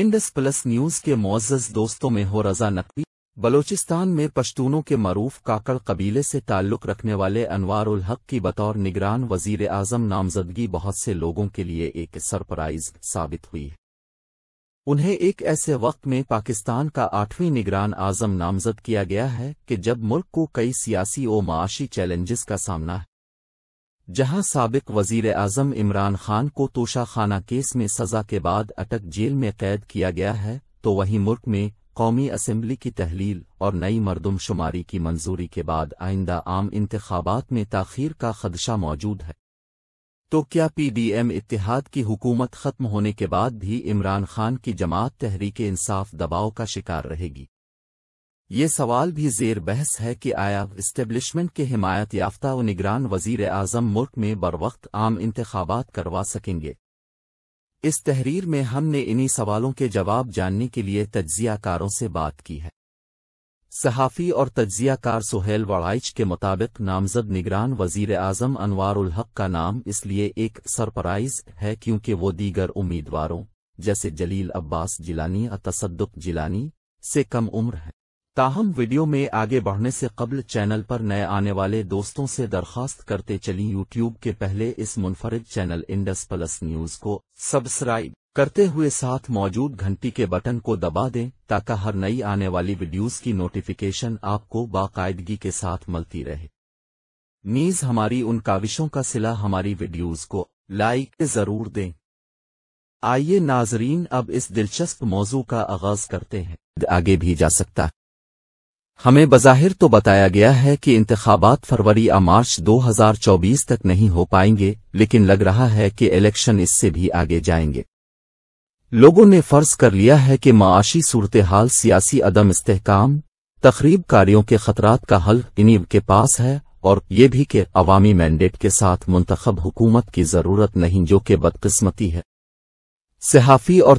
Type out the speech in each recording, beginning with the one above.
Indus plus news के मोजस दोस्तों में हो रजा नकवी बलोचिस्तान में पश्तूनों के मरूफ काकड़ कबीले से ताल्लुक रखने वाले अनवार उल हक की बतौर निगरान वजीर आजम नामजदगी बहुत से लोगों के लिए एक सरप्राइज साबित हुई उन्हें एक ऐसे वक्त में पाकिस्तान का आठवीं निगरान आजम नामजद किया गया है कि जब मुल्क को कई सियासी और माशी चैलेंजेस का सामना है जहां सबक वजीर आजम इमरान खान को तोशाखाना केस में सजा के बाद अटक जेल में कैद किया गया है तो वहीं मुल्क में कौमी असम्बली की तहलील और नई मरदमशुमारी की मंजूरी के बाद आइंदा आम इंतबात में तखीर का खदशा मौजूद है तो क्या पीडीएम इतिहाद की हुकूमत खत्म होने के बाद भी इमरान खान की जमात तहरीक इंसाफ दबाव का शिकार रहेगी ये सवाल भी जेर बहस है कि आया इस्टेब्लिशमेंट के हिमायत याफ्ता व निगरान वजीर आजम मुल्क में बर वक्त आम इंतबात करवा सकेंगे इस तहरीर में हमने इन्हीं सवालों के जवाब जानने के लिए तजियाकारों से बात की है सहाफ़ी और तज्जियाकार सुहेल वड़ाइच के मुताबिक नामजद निगरान वजीर अजम अनवार हक का नाम इसलिए एक सरप्राइज है क्योंकि वो दीगर उम्मीदवारों जैसे जलील अब्बास जिलानी और तसदुक जिलानी से कम उम्र है ताहम वीडियो में आगे बढ़ने से कबल चैनल पर नए आने वाले दोस्तों से दरखास्त करते चली यूट्यूब के पहले इस मुनफरद चैनल इंडस प्लस न्यूज को सब्सक्राइब करते हुए साथ मौजूद घंटी के बटन को दबा दें ताकि हर नई आने वाली वीडियोस की नोटिफिकेशन आपको बाकायदगी के साथ मिलती रहे नीज हमारी उन काविशों का सिला हमारी वीडियोस को लाइक जरूर दें आइए नाजरीन अब इस दिलचस्प मौजू का आगाज करते हैं आगे भी जा सकता है हमें बज़ाहिर तो बताया गया है कि इंतबात फरवरी या मार्च 2024 तक नहीं हो पाएंगे लेकिन लग रहा है कि इलेक्शन इससे भी आगे जाएंगे लोगों ने फर्ज कर लिया है कि माशी सूरत हाल सियासी अदम इस्तेकाम तकरीब कार्यों के खतरात का हल इनीब के पास है और ये भी कि अवामी मैंडेट के साथ मुंतखब हुकूमत की जरूरत नहीं जो कि बदकस्मती है सिहाफी और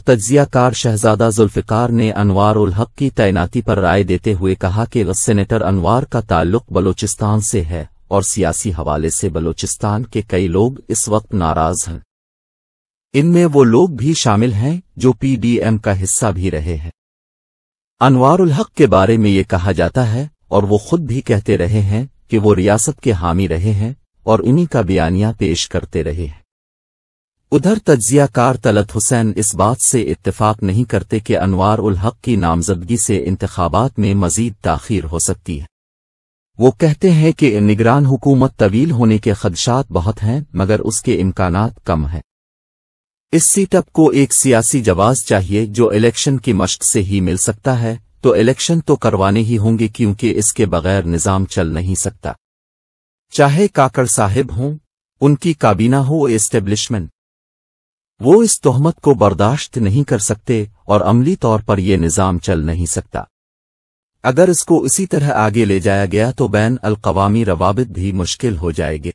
कार शहजादा जुल्फ़िकार ने अनवार उल हक की तैनाती पर राय देते हुए कहा कि सेनेटर अनवार का ताल्लुक बलोचिस्तान से है और सियासी हवाले से बलोचिस्तान के कई लोग इस वक्त नाराज़ हैं इनमें वो लोग भी शामिल हैं जो पीडीएम का हिस्सा भी रहे हैं अनवार उल हक के बारे में ये कहा जाता है और वो खुद भी कहते रहे हैं कि वो रियासत के हामी रहे हैं और इन्हीं का बयानिया पेश करते रहे हैं उधर कार तलत हुसैन इस बात से इत्तेफाक नहीं करते कि अनवार उल हक की नामजदगी से इंतबात में मजीद तखिर हो सकती है वो कहते हैं कि निगरान हुकूमत तवील होने के खदशात बहुत हैं मगर उसके इम्कान कम हैं इस सीटअप को एक सियासी जवाब चाहिए जो इलेक्शन की मशक से ही मिल सकता है तो इलेक्शन तो करवाने ही होंगे क्योंकि इसके बगैर निज़ाम चल नहीं सकता चाहे काकड़ साहिब हों उनकी काबीना हो एस्टेब्लिशमेंट वो इस तोहमत को बर्दाश्त नहीं कर सकते और अमली तौर पर यह निज़ाम चल नहीं सकता अगर इसको इसी तरह आगे ले जाया गया तो बैन अलकवामी रवाबित भी मुश्किल हो जाएंगे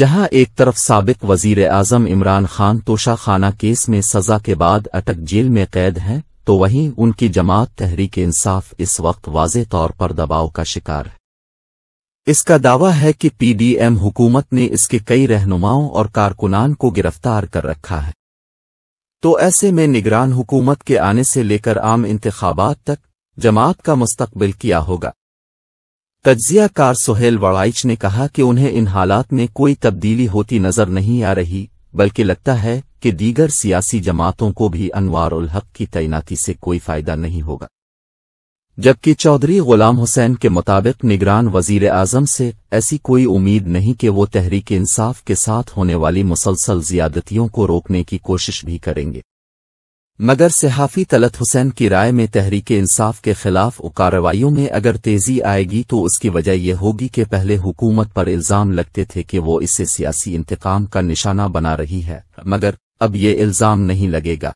जहां एक तरफ सबक वजीर आजम इमरान खान तोशा खाना केस में सजा के बाद अटक जेल में कैद हैं तो वहीं उनकी जमात तहरीक इंसाफ इस वक्त वाज तौर पर दबाव का शिकार है इसका दावा है कि पीडीएम हुकूमत ने इसके कई रहनुमाओं और कारकुनान को गिरफ्तार कर रखा है तो ऐसे में निगरान हुकूमत के आने से लेकर आम इंतबात तक जमात का मुस्तबिल किया होगा तज्जिया कार सोहेल वड़ाइच ने कहा कि उन्हें इन हालात में कोई तब्दीली होती नजर नहीं आ रही बल्कि लगता है कि दीगर सियासी जमातों को भी अनवार उल हक की तैनाती से कोई फायदा नहीं होगा जबकि चौधरी गुलाम हुसैन के मुताबिक निगरान वजीर आजम से ऐसी कोई उम्मीद नहीं कि वो तहरीक इंसाफ के साथ होने वाली मुसलसल ज्यादतियों को रोकने की कोशिश भी करेंगे मगर सहाफ़ी तलत हुसैन की राय में तहरीक इंसाफ के खिलाफ कार्रवाइयों में अगर तेजी आएगी तो उसकी वजह यह होगी कि पहले हुकूमत पर इल्ज़ाम लगते थे कि वो इसे सियासी इंतकाम का निशाना बना रही है मगर अब ये इल्ज़ाम नहीं लगेगा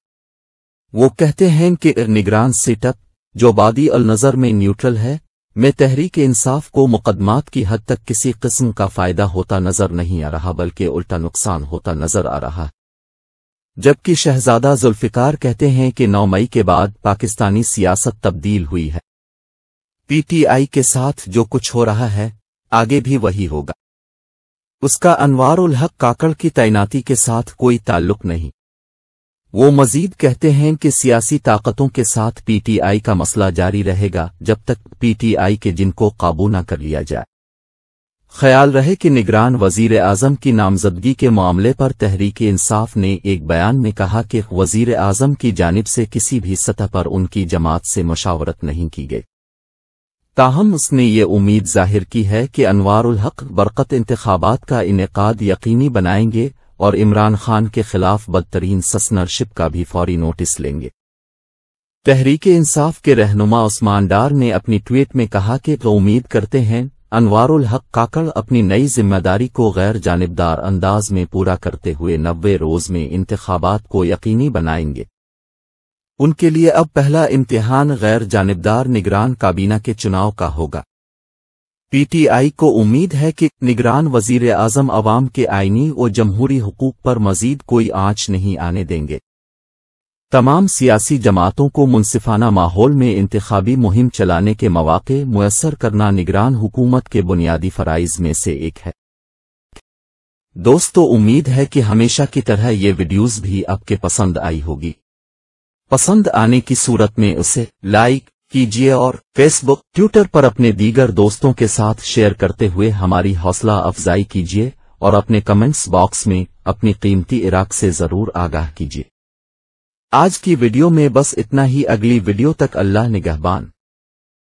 वो कहते हैं कि निगरान सेटअप जो बादी नज़र में न्यूट्रल है में तहरीक इंसाफ को मुकदमात की हद तक किसी किस्म का फायदा होता नजर नहीं आ रहा बल्कि उल्टा नुकसान होता नजर आ रहा जबकि शहजादा जुल्फिकार कहते हैं कि 9 मई के बाद पाकिस्तानी सियासत तब्दील हुई है पीटीआई के साथ जो कुछ हो रहा है आगे भी वही होगा उसका अनवार उल हक काकड़ की तैनाती के साथ कोई ताल्लुक नहीं वो मजीद कहते हैं कि सियासी ताकतों के साथ पीटीआई का मसला जारी रहेगा जब तक पीटीआई के जिनको काबू न कर लिया जाए ख्याल रहे कि निगरान वजीर आजम की नामजदगी के मामले पर तहरीक इंसाफ ने एक बयान में कहा कि वजीर आजम की जानब से किसी भी सतह पर उनकी जमात से मशावरत नहीं की गई ताहम उसने ये उम्मीद जाहिर की है कि अनवारुल हक बरकत इंतबात का इनका यकीनी बनाएंगे और इमरान खान के खिलाफ बदतरीन ससनरशिप का भी फौरी नोटिस लेंगे तहरीक इंसाफ के रहनुमा उस्मान डार ने अपनी ट्वीट में कहा कि वो तो उम्मीद करते हैं अनवारुल हक काकड़ अपनी नई जिम्मेदारी को गैर जानबदार अंदाज में पूरा करते हुए नब्बे रोज में इंतबात को यकीनी बनाएंगे उनके लिए अब पहला इम्तिहान गैर जानबदार निगरान काबीना के चुनाव का होगा पीटीआई को उम्मीद है कि निगरान वजीर आजम अवाम के आईनी और जमहूरी हकूक पर मजीद कोई आँच नहीं आने देंगे तमाम सियासी जमातों को मुनसिफाना माहौल में इंतबी मुहिम चलाने के मौाक़े मैसर करना निगरान हुकूमत के बुनियादी फ़राइज़ में से एक है दोस्तों उम्मीद है कि हमेशा की तरह ये वीडियोज भी आपके पसंद आई होगी पसंद आने की सूरत में उसे लाइक कीजिए और फेसबुक ट्विटर पर अपने दीगर दोस्तों के साथ शेयर करते हुए हमारी हौसला अफजाई कीजिए और अपने कमेंट्स बॉक्स में अपनी कीमती इराक से जरूर आगाह कीजिए आज की वीडियो में बस इतना ही अगली वीडियो तक अल्लाह निगहबान